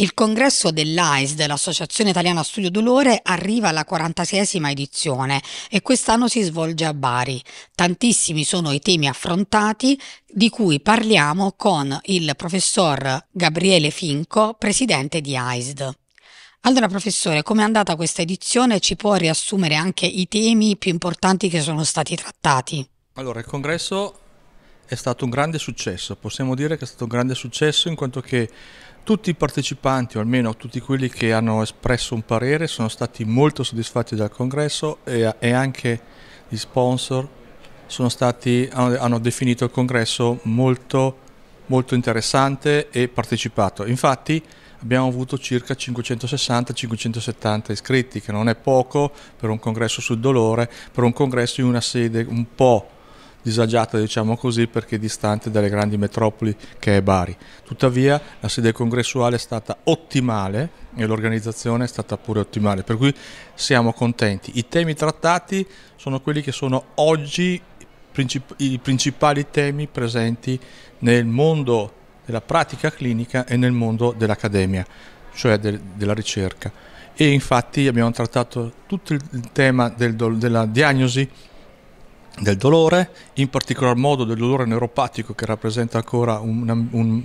Il congresso dell'AIS, dell'Associazione Italiana Studio Dolore, arriva alla 46esima edizione e quest'anno si svolge a Bari. Tantissimi sono i temi affrontati di cui parliamo con il professor Gabriele Finco, presidente di AISD. Allora, professore, com'è andata questa edizione? Ci può riassumere anche i temi più importanti che sono stati trattati? Allora, il congresso è stato un grande successo, possiamo dire che è stato un grande successo in quanto che tutti i partecipanti, o almeno tutti quelli che hanno espresso un parere, sono stati molto soddisfatti dal congresso e, e anche gli sponsor stati, hanno, hanno, definito il congresso molto, molto interessante e partecipato. Infatti abbiamo avuto circa 560-570 iscritti, che non è poco per un congresso sul dolore, per un congresso in una sede un po' disagiata, diciamo così, perché distante dalle grandi metropoli che è Bari. Tuttavia la sede congressuale è stata ottimale e l'organizzazione è stata pure ottimale, per cui siamo contenti. I temi trattati sono quelli che sono oggi princip- i principali temi presenti nel mondo della pratica clinica e nel mondo dell'accademia, cioè de- della ricerca. E infatti abbiamo trattato tutto il tema del do- della diagnosi del dolore, in particolar modo del dolore neuropatico che rappresenta ancora un, un,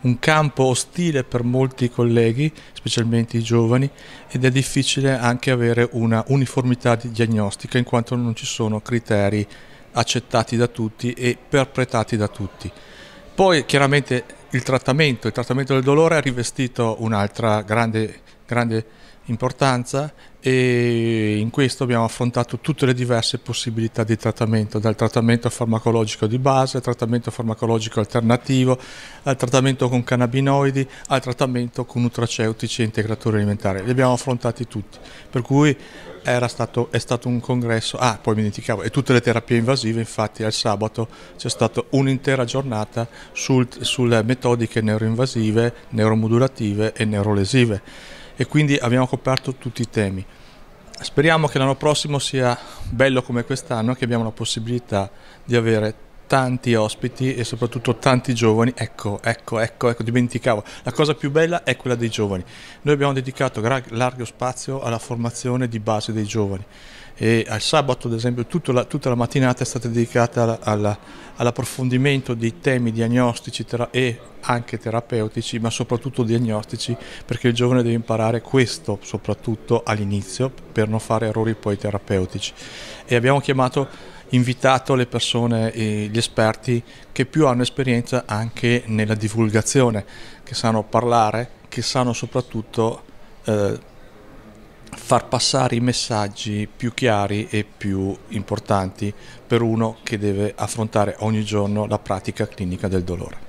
un campo ostile per molti colleghi, specialmente i giovani, ed è difficile anche avere una uniformità di diagnostica in quanto non ci sono criteri accettati da tutti e perpetrati da tutti. Poi chiaramente il trattamento, il trattamento del dolore ha rivestito un'altra grande, grande importanza e in questo abbiamo affrontato tutte le diverse possibilità di trattamento, dal trattamento farmacologico di base al trattamento farmacologico alternativo, al trattamento con cannabinoidi, al trattamento con nutraceutici e integratori alimentari. Li abbiamo affrontati tutti, per cui stato, è stato un congresso, ah poi mi dimenticavo, e tutte le terapie invasive, infatti al sabato c'è stata un'intera giornata sul, sulle metodiche neuroinvasive, neuromodulative e neurolesive e quindi abbiamo coperto tutti i temi. Speriamo che l'anno prossimo sia bello come quest'anno, che abbiamo la possibilità di avere tanti ospiti e soprattutto tanti giovani. Ecco, ecco, ecco, ecco, dimenticavo. La cosa più bella è quella dei giovani. Noi abbiamo dedicato largo spazio alla formazione di base dei giovani. E al sabato, ad esempio, tutta la, tutta la mattinata è stata dedicata all'approfondimento dei temi diagnostici e anche terapeutici, ma soprattutto diagnostici, perché il giovane deve imparare questo soprattutto all'inizio per non fare errori poi terapeutici. E abbiamo chiamato invitato le persone e gli esperti che più hanno esperienza anche nella divulgazione, che sanno parlare, che sanno soprattutto eh, far passare i messaggi più chiari e più importanti per uno che deve affrontare ogni giorno la pratica clinica del dolore.